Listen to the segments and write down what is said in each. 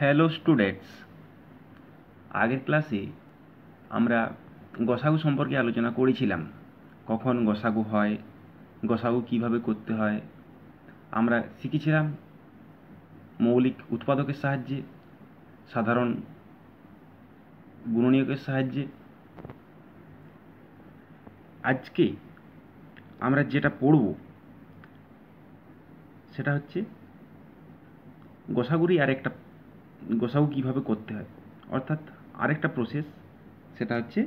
hello students আগের ক্লাসে আমরা গসাগু সম্পর্কে আলোচনা করেছিলাম কখন গসাগু হয় গসাগু কিভাবে করতে হয় আমরা শিখেছিলাম মৌলিক উৎপাদকের সাহায্যে সাধারণ গুণনীয়কের সাহায্যে আজকে আমরা যেটা পড়ব সেটা হচ্ছে গোসাগুরি আর একটা গোসাউ কিভাবে করতে হয় অর্থাৎ আরেকটা প্রসেস সেটা হচ্ছে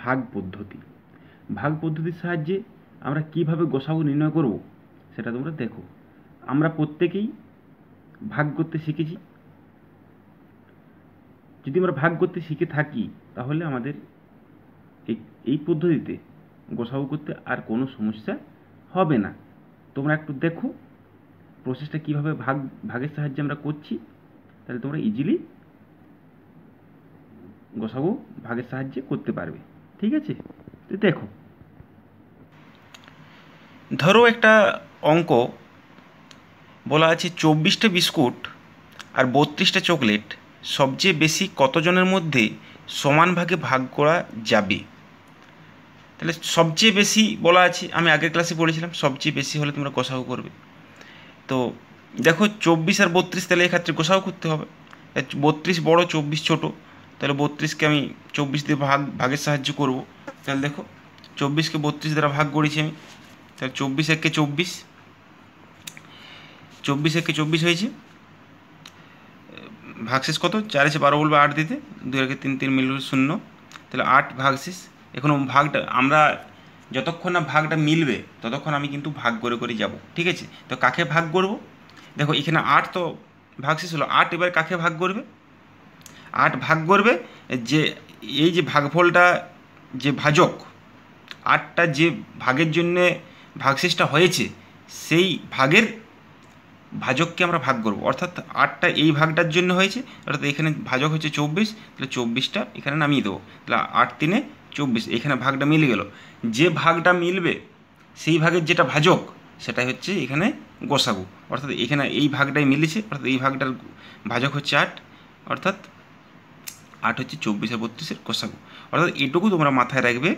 ভাগ পদ্ধতি ভাগ পদ্ধতির সাহায্যে আমরা কিভাবে গোসাউ নির্ণয় করব সেটা তোমরা দেখো আমরা প্রত্যেকেই ভাগ করতে শিখেছি যদি আমরা ভাগ করতে শিখে থাকি তাহলে আমাদের এই পদ্ধতিতে গোসাউ করতে আর কোনো সমস্যা হবে না তোমরা একটু দেখো প্রসেসটা কিভাবে ভাগ ভাগের সাহায্যে আমরা করছি তাহলে তোমরা ইজিলি গসাগু ভাগের সাহায্যে করতে পারবে ঠিক আছে তো দেখো ধরো একটা অঙ্ক বলা আছে চব্বিশটা বিস্কুট আর বত্রিশটা চকলেট সবচেয়ে বেশি কতজনের মধ্যে সমান ভাগে ভাগ করা যাবে তাহলে সবচেয়ে বেশি বলা আছে আমি আগের ক্লাসে পড়েছিলাম সবচেয়ে বেশি হলে তোমরা কষাও করবে তো দেখো চব্বিশ আর বত্রিশ তাহলে এক্ষেত্রে গোসাও করতে হবে বত্রিশ বড় চব্বিশ ছোট তাহলে বত্রিশকে আমি চব্বিশ দিয়ে ভাগ ভাগের সাহায্য করব তাহলে দেখো চব্বিশকে বত্রিশ দ্বারা ভাগ করেছি আমি তাহলে চব্বিশ একে চব্বিশ চব্বিশ এককে চব্বিশ হয়েছে ভাগশেষ কত চারেছে বারো বলবে আট দিতে দুই একে তিন তিন মিলবে শূন্য তাহলে আট ভাগশেষ এখন ভাগটা আমরা যতক্ষণ না ভাগটা মিলবে ততক্ষণ আমি কিন্তু ভাগ করে করে যাব ঠিক আছে তো কাকে ভাগ করবো দেখো এখানে আট তো ভাগশেষ হলো আট এবার কাকে ভাগ করবে আট ভাগ করবে যে এই যে ভাগফলটা যে ভাজক আটটা যে ভাগের জন্যে ভাগশেষটা হয়েছে সেই ভাগের ভাজককে আমরা ভাগ করব অর্থাৎ আটটা এই ভাগটার জন্য হয়েছে অর্থাৎ এখানে ভাজক হচ্ছে চব্বিশ তাহলে চব্বিশটা এখানে নামিয়ে দেবো তাহলে আট তিনে চব্বিশ এখানে ভাগটা মিলে গেল যে ভাগটা মিলবে সেই ভাগের যেটা ভাজক সেটাই হচ্ছে এখানে গোসাগু অর্থাৎ এখানে এই ভাগটাই মিলেছে অর্থাৎ এই ভাগটার ভাজক হচ্ছে আট অর্থাৎ আট হচ্ছে চব্বিশ আর বত্রিশের গোসাগু অর্থাৎ এটুকু তোমরা মাথায় রাখবে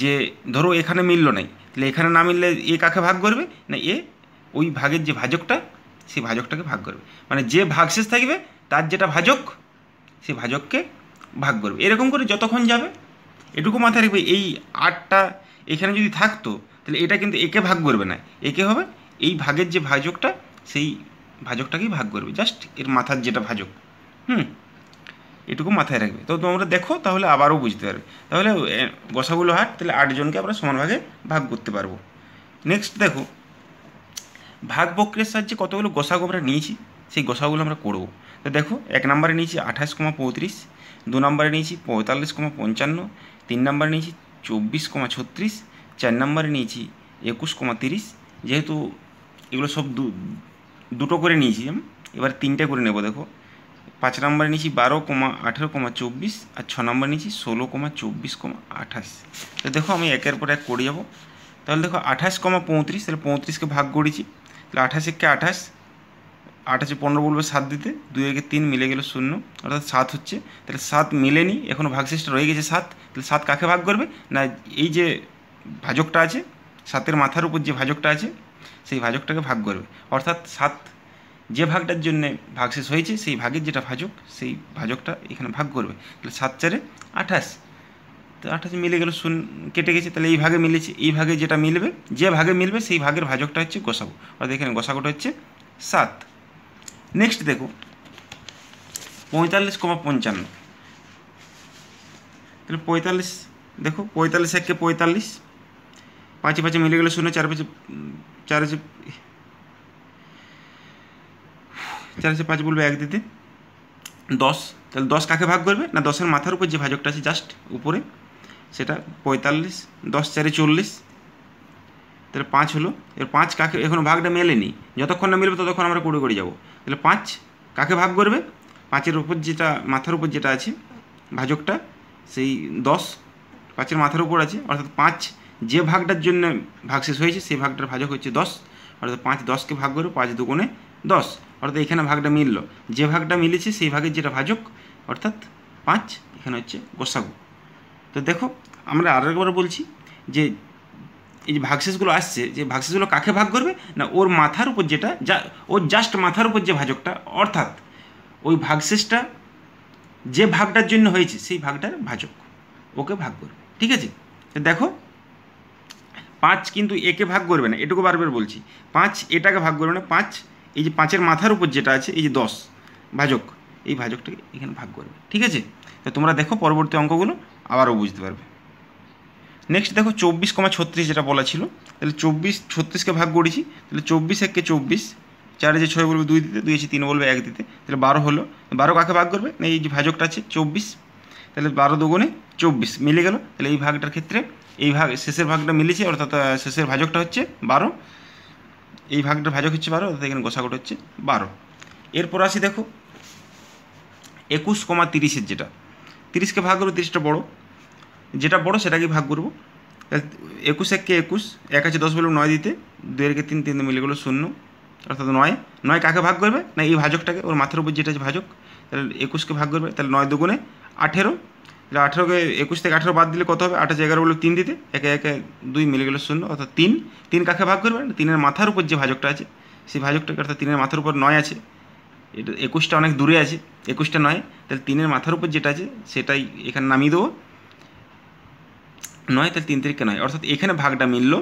যে ধরো এখানে মিললো নাই তাহলে এখানে না মিললে এ কাকে ভাগ করবে না এ ওই ভাগের যে ভাজকটা সেই ভাজকটাকে ভাগ করবে মানে যে ভাগশেষ থাকবে তার যেটা ভাজক সে ভাজককে ভাগ করবে এরকম করে যতক্ষণ যাবে এটুকু মাথায় রাখবে এই আটটা এখানে যদি থাকতো তাহলে এটা কিন্তু একে ভাগ করবে না একে হবে এই ভাগের যে ভাজকটা সেই ভাজকটাকেই ভাগ করবে জাস্ট এর মাথার যেটা ভাজক হুম এটুকু মাথায় রাখবে তো তোমরা দেখো তাহলে আবারও বুঝতে পারবে তাহলে গসাগুলো হাট তাহলে আটজনকে আমরা সমান ভাগে ভাগ করতে পারবো নেক্সট দেখো ভাগ বক্রিয়ার সাহায্যে কতগুলো গোসাগ আমরা নিয়েছি সেই গোসাগুলো আমরা করবো তো দেখো এক নম্বরে নিয়েছি আঠাশ কমা পঁয়ত্রিশ দু নম্বরে নিয়েছি পঁয়তাল্লিশ কমা পঞ্চান্ন তিন নম্বরে নিয়েছি চব্বিশ কমা ছত্রিশ চার নম্বরে নিয়েছি একুশ কমা তিরিশ যেহেতু এগুলো সব দু দুটো করে নিয়েছি এবার তিনটে করে নেব দেখো পাঁচ নম্বরে নিয়েছি বারো কমা আঠেরো কমা চব্বিশ আর ছ নম্বরে নিয়েছি ষোলো কমা চব্বিশ কমা আঠাশ তো দেখো আমি একের পর এক করে যাবো তাহলে দেখো আঠাশ কমা পঁয়ত্রিশ তাহলে পঁয়ত্রিশকে ভাগ করেছি তাহলে আঠাশ একে আঠাশ আঠাশে পনেরো বলবে সাত দিতে দুই একে তিন মিলে গেল শূন্য অর্থাৎ সাত হচ্ছে তাহলে সাত মিলেনি এখনও ভাগশেষটা রয়ে গেছে সাত তাহলে সাত কাকে ভাগ করবে না এই যে ভাজকটা আছে সাতের মাথার উপর যে ভাজকটা আছে সেই ভাজকটাকে ভাগ করবে অর্থাৎ সাত যে ভাগটার জন্যে ভাগ শেষ হয়েছে সেই ভাগের যেটা ভাজক সেই ভাজকটা এখানে ভাগ করবে তাহলে সাত চারে আঠাশ তো আঠাশ মিলে গেল শূন্য কেটে গেছে তাহলে এই ভাগে মিলেছে এই ভাগে যেটা মিলবে যে ভাগে মিলবে সেই ভাগের ভাজকটা হচ্ছে গোসাবো অর্থাৎ এখানে গোসাগুটা হচ্ছে সাত নেক্সট দেখো পঁয়তাল্লিশ কমা পঞ্চান্ন তাহলে পঁয়তাল্লিশ দেখো পঁয়তাল্লিশ একে পঁয়তাল্লিশ পাঁচে পাঁচে মিলে গেলে শূন্য চার পাঁচে চার আছে চার আছে পাঁচ বলবে এক দিতে দশ তাহলে দশ কাকে ভাগ করবে না দশের মাথার উপর যে ভাজকটা আছে জাস্ট উপরে সেটা পঁয়তাল্লিশ দশ চারে চল্লিশ তাহলে পাঁচ হলো এবার পাঁচ কাকে এখনও ভাগটা মেলেনি যতক্ষণ না মিলবে ততক্ষণ আমরা কুড়ি করে যাবো তাহলে পাঁচ কাকে ভাগ করবে পাঁচের উপর যেটা মাথার উপর যেটা আছে ভাজকটা সেই দশ পাঁচের মাথার উপর আছে অর্থাৎ পাঁচ যে ভাগটার জন্য ভাগ শেষ হয়েছে সেই ভাগটার ভাজক হচ্ছে দশ অর্থাৎ পাঁচ দশকে ভাগ করে পাঁচ দুগুণে দশ অর্থাৎ এখানে ভাগটা মিলল যে ভাগটা মিলেছে সেই ভাগের যেটা ভাজক অর্থাৎ পাঁচ এখানে হচ্ছে গোসাগু তো দেখো আমরা আরও একবার বলছি যে এই যে ভাগশেষগুলো আসছে যে ভাগশেষগুলো কাকে ভাগ করবে না ওর মাথার উপর যেটা যা ওর জাস্ট মাথার উপর যে ভাজকটা অর্থাৎ ওই ভাগশেষটা যে ভাগটার জন্য হয়েছে সেই ভাগটার ভাজক ওকে ভাগ করবে ঠিক আছে দেখো পাঁচ কিন্তু একে ভাগ করবে না এটুকু বারবার বলছি পাঁচ এটাকে ভাগ করবে না পাঁচ এই যে পাঁচের মাথার উপর যেটা আছে এই যে দশ ভাজক এই ভাজকটাকে এখানে ভাগ করবে ঠিক আছে তো তোমরা দেখো পরবর্তী অঙ্কগুলো আবারও বুঝতে পারবে নেক্সট দেখো চব্বিশ কমা ছত্রিশ যেটা বলা ছিল তাহলে চব্বিশ ছত্রিশকে ভাগ করেছি তাহলে চব্বিশ এককে চব্বিশ চারে যে ছয় বলবে দুই দিতে দুই আছে তিন বলবে এক দিতে তাহলে বারো হলো বারো কাকে ভাগ করবে না এই যে ভাজকটা আছে চব্বিশ তাহলে বারো দুগুণে চব্বিশ মিলে গেল তাহলে এই ভাগটার ক্ষেত্রে এই ভাগ শেষের ভাগটা মিলেছে অর্থাৎ শেষের ভাজকটা হচ্ছে বারো এই ভাগটা ভাজক হচ্ছে বারো অর্থাৎ এখানে গোসাগট হচ্ছে বারো এরপর আসি দেখো একুশ কমা তিরিশের যেটা তিরিশকে ভাগ করবো তিরিশটা বড়ো যেটা বড় সেটাকেই ভাগ করবো একুশ এককে একুশ এক আছে দশ বলব নয় দিতে দুয়েরকে তিন তিন মিলে গেলো শূন্য অর্থাৎ নয় নয় কাকে ভাগ করবে না এই ভাজকটাকে ওর মাথার উপর যেটা আছে ভাজক তাহলে একুশকে ভাগ করবে তাহলে নয় দুগুণে আঠেরো তাহলে আঠেরোকে একুশ থেকে আঠেরো বাদ দিলে কত হবে আঠাশ এগারো বললো তিন দিতে একে একে দুই মিলে গেল শূন্য অর্থাৎ তিন তিন কাকে ভাগ করবেন মানে তিনের মাথার উপর যে ভাজকটা আছে সেই ভাজকটাকে অর্থাৎ তিনের মাথার উপর নয় আছে এটা একুশটা অনেক দূরে আছে একুশটা নয় তাহলে তিনের মাথার উপর যেটা আছে সেটাই এখানে নামিয়ে দেবো নয় তাহলে তিন তারিখকে নয় অর্থাৎ এখানে ভাগটা মিললো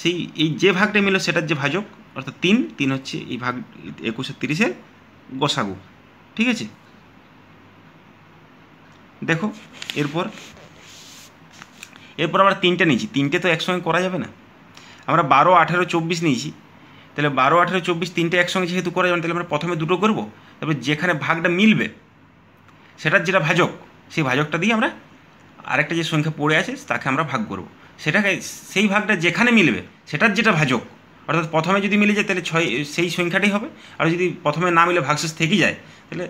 সেই এই যে ভাগটা মিললো সেটার যে ভাজক অর্থাৎ তিন তিন হচ্ছে এই ভাগ একুশে তিরিশের গোসাগু ঠিক আছে দেখো এরপর এরপর আমরা তিনটে নিয়েছি তিনটে তো একসঙ্গে করা যাবে না আমরা বারো আঠেরো চব্বিশ নিয়েছি তাহলে বারো আঠেরো চব্বিশ তিনটে একসঙ্গে যেহেতু করা যাবে না তাহলে আমরা প্রথমে দুটো করবো তারপর যেখানে ভাগটা মিলবে সেটার যেটা ভাজক সেই ভাজকটা দিয়ে আমরা আরেকটা যে সংখ্যা পড়ে আছে তাকে আমরা ভাগ করব সেটাকে সেই ভাগটা যেখানে মিলবে সেটার যেটা ভাজক অর্থাৎ প্রথমে যদি মিলে যায় তাহলে ছয় সেই সংখ্যাটাই হবে আর যদি প্রথমে না মিলে ভাগশেষ থেকে যায় তাহলে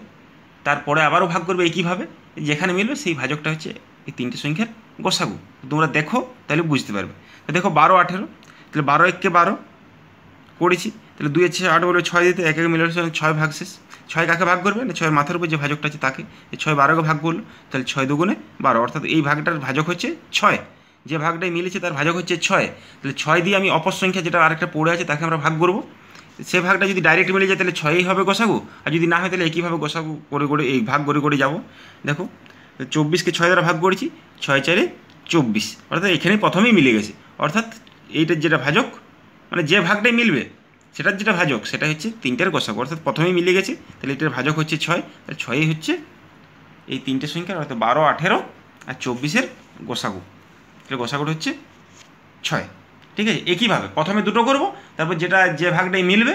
তারপরে আবারও ভাগ করবে একইভাবে যেখানে মিলবে সেই ভাজকটা হচ্ছে এই তিনটে সংখ্যার গোসাগু তোমরা দেখো তাহলে বুঝতে পারবে দেখো বারো আঠেরো তাহলে বারো এককে বারো করেছি তাহলে দুই হচ্ছে আট বলবে ছয় দিতে এক এক মিলের সঙ্গে ছয় ভাগ শেষ ছয় কাকে ভাগ করবে না ছয় মাথার উপর যে ভাজকটা আছে তাকে ছয় বারোকে ভাগ করলো তাহলে ছয় দুগুণে বারো অর্থাৎ এই ভাগটার ভাজক হচ্ছে ছয় যে ভাগটাই মিলেছে তার ভাজক হচ্ছে ছয় তাহলে ছয় দিয়ে আমি অপর সংখ্যা যেটা আরেকটা পড়ে আছে তাকে আমরা ভাগ করবো সে ভাগটা যদি ডাইরেক্ট মিলে যায় তাহলে ছয়ই হবে গোসাগু আর যদি না হয় তাহলে একইভাবে গোসাগু করে করে এই ভাগ করে করে যাব দেখো চব্বিশকে ছয় দ্বারা ভাগ করেছি ছয় চারে চব্বিশ অর্থাৎ এখানে প্রথমেই মিলে গেছে অর্থাৎ এইটার যেটা ভাজক মানে যে ভাগটাই মিলবে সেটার যেটা ভাজক সেটা হচ্ছে তিনটার গোসাগু অর্থাৎ প্রথমেই মিলে গেছে তাহলে এটার ভাজক হচ্ছে ছয় তাহলে ছয়ই হচ্ছে এই তিনটে সংখ্যা অর্থাৎ বারো আঠেরো আর চব্বিশের গোসাগু তাহলে গোসাগুটা হচ্ছে ছয় ঠিক আছে একইভাবে প্রথমে দুটো করব তারপর যেটা যে ভাগটাই মিলবে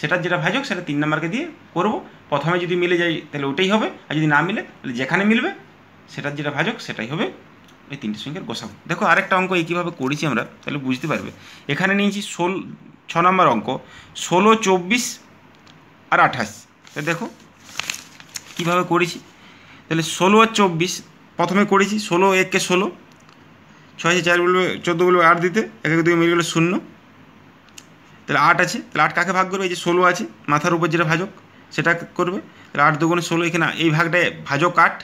সেটা যেটা ভাজক সেটা তিন নম্বরকে দিয়ে করব প্রথমে যদি মিলে যায় তাহলে ওটাই হবে আর যদি না মিলে তাহলে যেখানে মিলবে সেটার যেটা ভাজক সেটাই হবে এই তিনটে সংখ্যার গোসাগু দেখো আরেকটা অঙ্ক একইভাবে করেছি আমরা তাহলে বুঝতে পারবে এখানে নিয়েছি ষোল ছ নম্বর অঙ্ক ষোলো চব্বিশ আর আঠাশ তা দেখো কীভাবে করেছি তাহলে ষোলো আর চব্বিশ প্রথমে করেছি ষোলো একে ষোলো ছয় চার বলবে চোদ্দো বলবে আট দিতে এক এক দুই মিলে গেলে শূন্য তাহলে আট আছে তাহলে আট কাকে ভাগ করবে এই যে ষোলো আছে মাথার উপর যেটা ভাজক সেটা করবে তাহলে আট দুগুণে ষোলো এখানে এই ভাগটায় ভাজক আট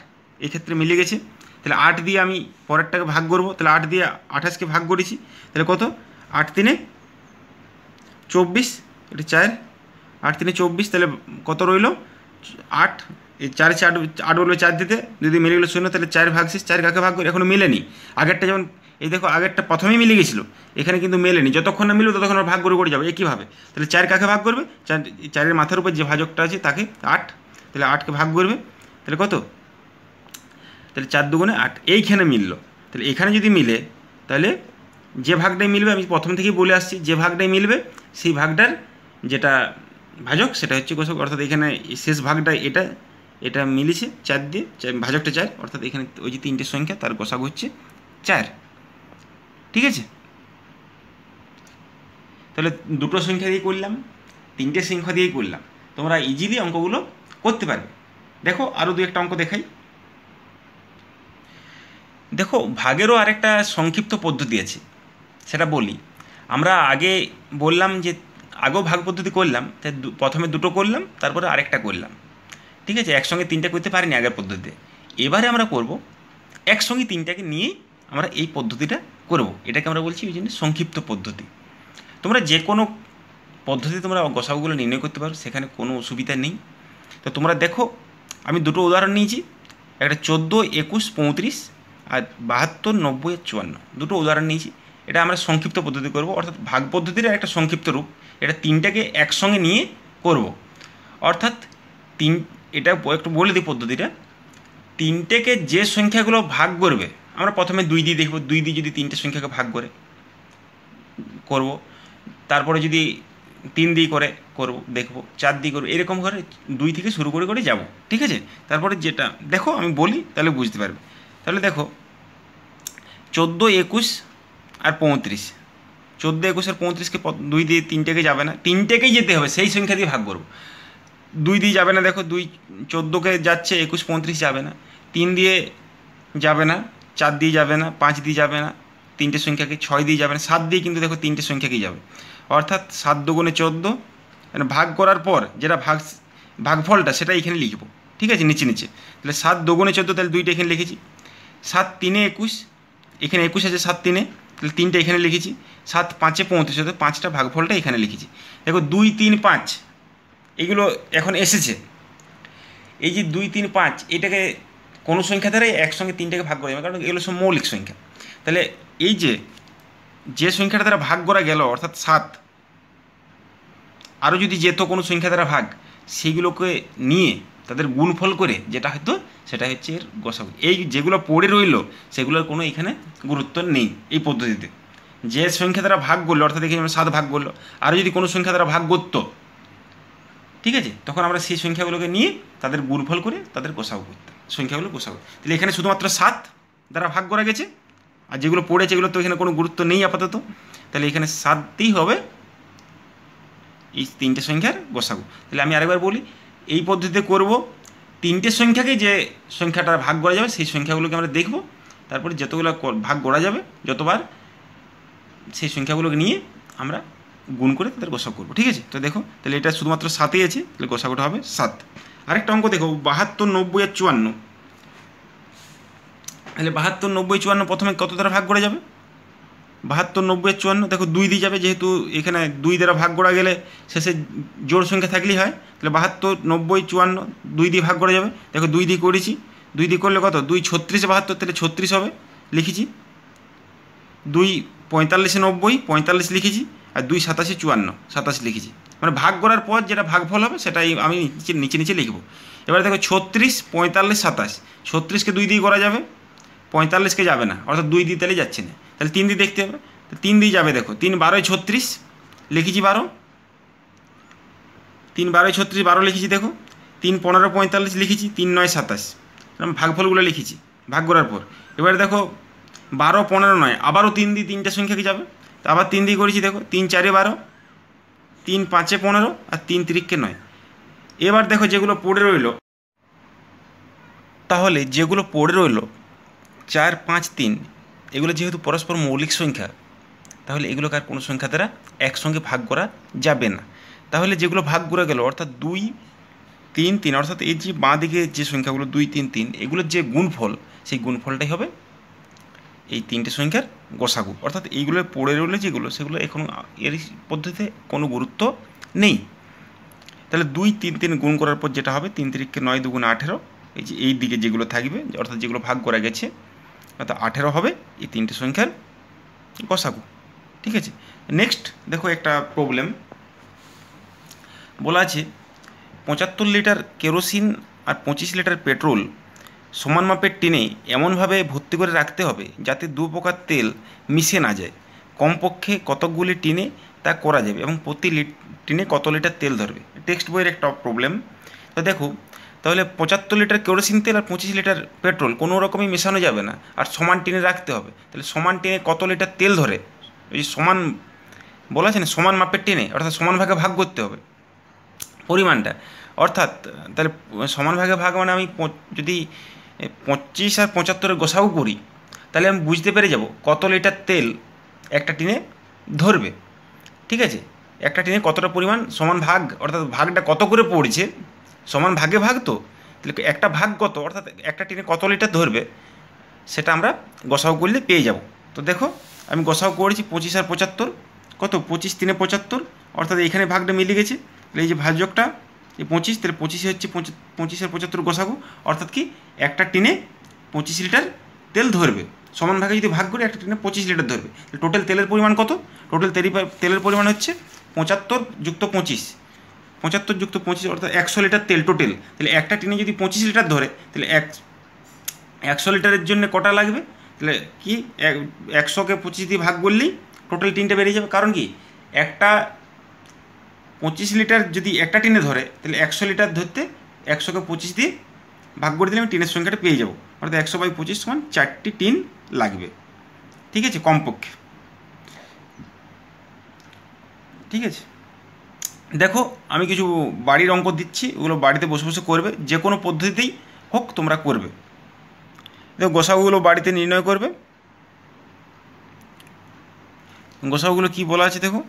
এই ক্ষেত্রে মিলে গেছে তাহলে আট দিয়ে আমি পরেরটাকে ভাগ করবো তাহলে আট দিয়ে আঠাশকে ভাগ করেছি তাহলে কত আট তিনে চব্বিশ এটা চার আট তিনে চব্বিশ তাহলে কত রইল আট এই চারে চার আট বলবে চার দিতে যদি মিলে গেলে শূন্য তাহলে চার ভাগ শেষ চার কাকে ভাগ করি এখনও মিলেনি আগেরটা যেমন এই দেখো আগেরটা প্রথমেই মিলে গেছিলো এখানে কিন্তু মেলেনি যতক্ষণ না মিলবে ততক্ষণ ভাগ করে করে যাবে একইভাবে তাহলে চার কাকে ভাগ করবে চার চারের মাথার উপর যে ভাজকটা আছে তাকে আট তাহলে আটকে ভাগ করবে তাহলে কত তাহলে চার দুগুণে আট এইখানে মিলল তাহলে এখানে যদি মিলে তাহলে যে ভাগটাই মিলবে আমি প্রথম থেকেই বলে আসছি যে ভাগটাই মিলবে সেই ভাগটার যেটা ভাজক সেটা হচ্ছে কোষক অর্থাৎ এখানে শেষ ভাগটা এটা এটা মিলেছে চার দিয়ে ভাজকটা চার অর্থাৎ এখানে ওই যে তিনটে সংখ্যা তার কোষাগ হচ্ছে চার ঠিক আছে তাহলে দুটো সংখ্যা দিয়ে করলাম তিনটে সংখ্যা দিয়েই করলাম তোমরা ইজিলি অঙ্কগুলো করতে পারবে দেখো আরও দু একটা অঙ্ক দেখাই দেখো ভাগেরও আরেকটা সংক্ষিপ্ত পদ্ধতি আছে সেটা বলি আমরা আগে বললাম যে আগেও ভাগ পদ্ধতি করলাম তাই প্রথমে দুটো করলাম তারপরে আরেকটা করলাম ঠিক আছে একসঙ্গে তিনটা করতে পারিনি আগের পদ্ধতিতে এবারে আমরা করব একসঙ্গে তিনটাকে নিয়েই আমরা এই পদ্ধতিটা করব এটাকে আমরা বলছি ওই জন্য সংক্ষিপ্ত পদ্ধতি তোমরা যে কোনো পদ্ধতি তোমরা গসাগুলো নির্ণয় করতে পারো সেখানে কোনো অসুবিধা নেই তো তোমরা দেখো আমি দুটো উদাহরণ নিয়েছি একটা চোদ্দো একুশ পঁয়ত্রিশ আর বাহাত্তর নব্বই আর চুয়ান্ন দুটো উদাহরণ নিয়েছি এটা আমরা সংক্ষিপ্ত পদ্ধতি করব অর্থাৎ ভাগ পদ্ধতির একটা সংক্ষিপ্ত রূপ এটা তিনটাকে একসঙ্গে নিয়ে করব অর্থাৎ তিন এটা একটু বলে দিই পদ্ধতিটা তিনটেকে যে সংখ্যাগুলো ভাগ করবে আমরা প্রথমে দুই দিয়ে দেখব দুই দিয়ে যদি তিনটে সংখ্যাকে ভাগ করে করব তারপরে যদি তিন দিয়ে করে করব দেখব চার দিয়ে করবো এরকম করে দুই থেকে শুরু করে করে যাব ঠিক আছে তারপরে যেটা দেখো আমি বলি তাহলে বুঝতে পারবে তাহলে দেখো চোদ্দো একুশ আর পঁয়ত্রিশ চোদ্দো একুশ আর পঁয়ত্রিশকে দুই দিয়ে তিনটেকে যাবে না তিনটেকেই যেতে হবে সেই সংখ্যা দিয়ে ভাগ করব দুই দিয়ে যাবে না দেখো দুই চোদ্দোকে যাচ্ছে একুশ পঁয়ত্রিশ যাবে না তিন দিয়ে যাবে না চার দিয়ে যাবে না পাঁচ দিয়ে যাবে না তিনটে সংখ্যাকে ছয় দিয়ে যাবে না সাত দিয়ে কিন্তু দেখো তিনটে সংখ্যাকেই যাবে অর্থাৎ সাত দুগুণে চোদ্দো মানে ভাগ করার পর যেটা ভাগ ভাগফলটা সেটা এখানে লিখব ঠিক আছে নিচে নিচে তাহলে সাত দুগুণে চোদ্দো তাহলে দুইটা এখানে লিখেছি সাত তিনে একুশ এখানে একুশ আছে সাত তিনে তাহলে তিনটা এখানে লিখেছি সাত পাঁচে পঁয়ত্রিশ অর্থাৎ পাঁচটা ভাগফলটা এখানে লিখেছি দেখো দুই তিন পাঁচ এগুলো এখন এসেছে এই যে দুই তিন পাঁচ এটাকে কোনো সংখ্যা দ্বারাই একসঙ্গে তিনটাকে ভাগ করা যাবে কারণ এগুলো সব মৌলিক সংখ্যা তাহলে এই যে যে সংখ্যাটা দ্বারা ভাগ করা গেল অর্থাৎ সাত আরও যদি যেত কোনো সংখ্যা দ্বারা ভাগ সেইগুলোকে নিয়ে তাদের গুণফল করে যেটা হয়তো সেটা হচ্ছে এর গোসাগু এই যেগুলো পড়ে রইল সেগুলোর কোনো এখানে গুরুত্ব নেই এই পদ্ধতিতে যে সংখ্যা দ্বারা ভাগ করলো অর্থাৎ এখানে সাত ভাগ করলো আর যদি কোনো সংখ্যা দ্বারা ভাগ করতো ঠিক আছে তখন আমরা সেই সংখ্যাগুলোকে নিয়ে তাদের গুণফল করে তাদের পোষাও করতাম সংখ্যাগুলো পোষাও তাহলে এখানে শুধুমাত্র সাত দ্বারা ভাগ করা গেছে আর যেগুলো পড়েছে এগুলো তো এখানে কোনো গুরুত্ব নেই আপাতত তাহলে এখানে সাতই হবে এই তিনটে সংখ্যার গোসাগু তাহলে আমি আরেকবার বলি এই পদ্ধতিতে করব তিনটে সংখ্যাকে যে সংখ্যাটা ভাগ করা যাবে সেই সংখ্যাগুলোকে আমরা দেখব তারপরে যতগুলো ভাগ করা যাবে যতবার সেই সংখ্যাগুলোকে নিয়ে আমরা গুণ করে তাদের গোসাগ করবো ঠিক আছে তো দেখো তাহলে এটা শুধুমাত্র সাতই আছে তাহলে গোসাগটা হবে সাত আরেকটা অঙ্ক দেখো বাহাত্তর নব্বই আর চুয়ান্ন তাহলে বাহাত্তর নব্বই চুয়ান্ন প্রথমে কত দ্বারা ভাগ করা যাবে বাহাত্তর নব্বই আর চুয়ান্ন দেখো দুই দিয়ে যাবে যেহেতু এখানে দুই দ্বারা ভাগ করা গেলে শেষে জোর সংখ্যা থাকলেই হয় তাহলে বাহাত্তর নব্বই চুয়ান্ন দুই দিয়ে ভাগ করা যাবে দেখো দুই দিয়ে করেছি দুই দিয়ে করলে কত দুই ছত্রিশে বাহাত্তর তাহলে ছত্রিশ হবে লিখেছি দুই পঁয়তাল্লিশে নব্বই পঁয়তাল্লিশ লিখেছি আর দুই সাতাশে চুয়ান্ন সাতাশ লিখেছি মানে ভাগ করার পর যেটা ভাগফল হবে সেটাই আমি নিচে নিচে লিখব এবারে দেখো ছত্রিশ পঁয়তাল্লিশ সাতাশ ছত্রিশকে দুই দিয়ে করা যাবে পঁয়তাল্লিশকে যাবে না অর্থাৎ দুই দিয়ে তাহলে যাচ্ছে না তাহলে তিন দিয়ে দেখতে হবে তিন দিয়ে যাবে দেখো তিন বারোয় ছত্রিশ লিখেছি বারো তিন বারোয় ছত্রিশ বারো লিখেছি দেখো তিন পনেরো পঁয়তাল্লিশ লিখেছি তিন নয় সাতাশ এরকম ভাগফলগুলো লিখেছি ভাগ করার পর এবারে দেখো বারো পনেরো নয় আবারও তিন দিয়ে তিনটা সংখ্যাকে যাবে তো আবার তিন দিয়ে করেছি দেখো তিন চারে বারো তিন পাঁচে পনেরো আর তিন তিরিককে নয় এবার দেখো যেগুলো পড়ে রইল তাহলে যেগুলো পড়ে রইল চার পাঁচ তিন এগুলো যেহেতু পরস্পর মৌলিক সংখ্যা তাহলে এগুলোকে আর কোনো সংখ্যা দ্বারা একসঙ্গে ভাগ করা যাবে না তাহলে যেগুলো ভাগ করা গেল অর্থাৎ দুই তিন তিন অর্থাৎ এই যে বাঁ দিকে যে সংখ্যাগুলো দুই তিন তিন এগুলোর যে গুণফল সেই গুণফলটাই হবে এই তিনটে সংখ্যার গোসাগু অর্থাৎ এইগুলো পড়ে রইলে যেগুলো সেগুলো এখন এর পদ্ধতিতে কোনো গুরুত্ব নেই তাহলে দুই তিন তিন গুণ করার পর যেটা হবে তিন তিরিখকে নয় দুগুণ আঠেরো এই যে এই দিকে যেগুলো থাকবে অর্থাৎ যেগুলো ভাগ করা গেছে অর্থাৎ আঠেরো হবে এই তিনটি সংখ্যার গোসাগু ঠিক আছে নেক্সট দেখো একটা প্রবলেম বলা আছে পঁচাত্তর লিটার কেরোসিন আর পঁচিশ লিটার পেট্রোল সমান মাপের টিনে এমনভাবে ভর্তি করে রাখতে হবে যাতে দু প্রকার তেল মিশে না যায় কমপক্ষে কতকগুলি টিনে তা করা যাবে এবং প্রতি টিনে কত লিটার তেল ধরবে টেক্সট বইয়ের একটা প্রবলেম তো দেখো তাহলে পঁচাত্তর লিটার কেরোসিন তেল আর পঁচিশ লিটার পেট্রোল কোনো রকমই মেশানো যাবে না আর সমান টিনে রাখতে হবে তাহলে সমান টিনে কত লিটার তেল ধরে ওই সমান বলা আছে না সমান মাপের টিনে অর্থাৎ সমান ভাগে ভাগ করতে হবে পরিমাণটা অর্থাৎ তাহলে সমান ভাগে ভাগ মানে আমি যদি পঁচিশ আর পঁচাত্তরের গোসাও করি তাহলে আমি বুঝতে পেরে যাব কত লিটার তেল একটা টিনে ধরবে ঠিক আছে একটা টিনে কতটা পরিমাণ সমান ভাগ অর্থাৎ ভাগটা কত করে পড়ছে সমান ভাগে ভাগ তো তাহলে একটা ভাগ কত অর্থাৎ একটা টিনে কত লিটার ধরবে সেটা আমরা গোসাও করলে পেয়ে যাব তো দেখো আমি গোসাও করেছি পঁচিশ আর পঁচাত্তর কত পঁচিশ তিনে পঁচাত্তর অর্থাৎ এইখানে ভাগটা মিলে গেছে এই যে ভাজকটা যে পঁচিশ তাহলে পঁচিশে হচ্ছে পঁচিশের পঁচাত্তর গোসাগু অর্থাৎ কি একটা টিনে পঁচিশ লিটার তেল ধরবে সমান ভাগে যদি ভাগ করি একটা টিনে পঁচিশ লিটার ধরবে টোটাল তেলের পরিমাণ কত টোটাল তেলের পরিমাণ হচ্ছে পঁচাত্তর যুক্ত পঁচিশ পঁচাত্তর যুক্ত পঁচিশ অর্থাৎ একশো লিটার তেল টোটাল তাহলে একটা টিনে যদি পঁচিশ লিটার ধরে তাহলে এক একশো লিটারের জন্য কটা লাগবে তাহলে কি একশোকে পঁচিশ দিয়ে ভাগ করলেই টোটাল টিনটা বেরিয়ে যাবে কারণ কি একটা পঁচিশ লিটার যদি একটা টিনে ধরে তাহলে একশো লিটার ধরতে একশোকে পঁচিশ দিয়ে ভাগ করে দিলে আমি টিনের সংখ্যাটা পেয়ে যাবো অর্থাৎ একশো বাই পঁচিশ সমান চারটি টিন লাগবে ঠিক আছে কমপক্ষে ঠিক আছে দেখো আমি কিছু বাড়ির অঙ্ক দিচ্ছি ওগুলো বাড়িতে বসে বসে করবে যে কোনো পদ্ধতিতেই হোক তোমরা করবে দেখো গোসাগুলো বাড়িতে নির্ণয় করবে গোসাগুলো কি বলা আছে দেখো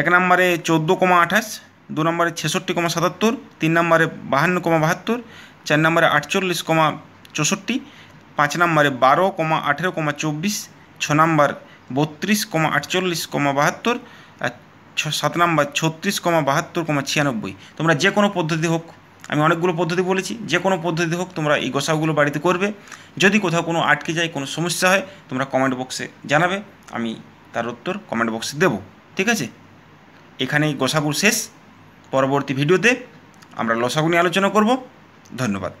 এক নম্বরে চোদ্দো কমা আঠাশ দু নম্বরে ছেষট্টি কমা সাতাত্তর তিন নম্বরে বাহান্ন কমা বাহাত্তর চার নম্বরে আটচল্লিশ কমা চৌষট্টি পাঁচ নম্বরে বারো কমা আঠেরো কমা চব্বিশ ছ নম্বর বত্রিশ কমা আটচল্লিশ কমা বাহাত্তর আর সাত নম্বর ছত্রিশ কমা বাহাত্তর কমা ছিয়ানব্বই তোমরা যে কোনো পদ্ধতি হোক আমি অনেকগুলো পদ্ধতি বলেছি যে কোনো পদ্ধতি হোক তোমরা এই গোসাগুলো বাড়িতে করবে যদি কোথাও কোনো আটকে যায় কোনো সমস্যা হয় তোমরা কমেন্ট বক্সে জানাবে আমি তার উত্তর কমেন্ট বক্সে দেবো ঠিক আছে এখানেই গোসাগু শেষ পরবর্তী ভিডিওতে আমরা লসাগু নিয়ে আলোচনা করব ধন্যবাদ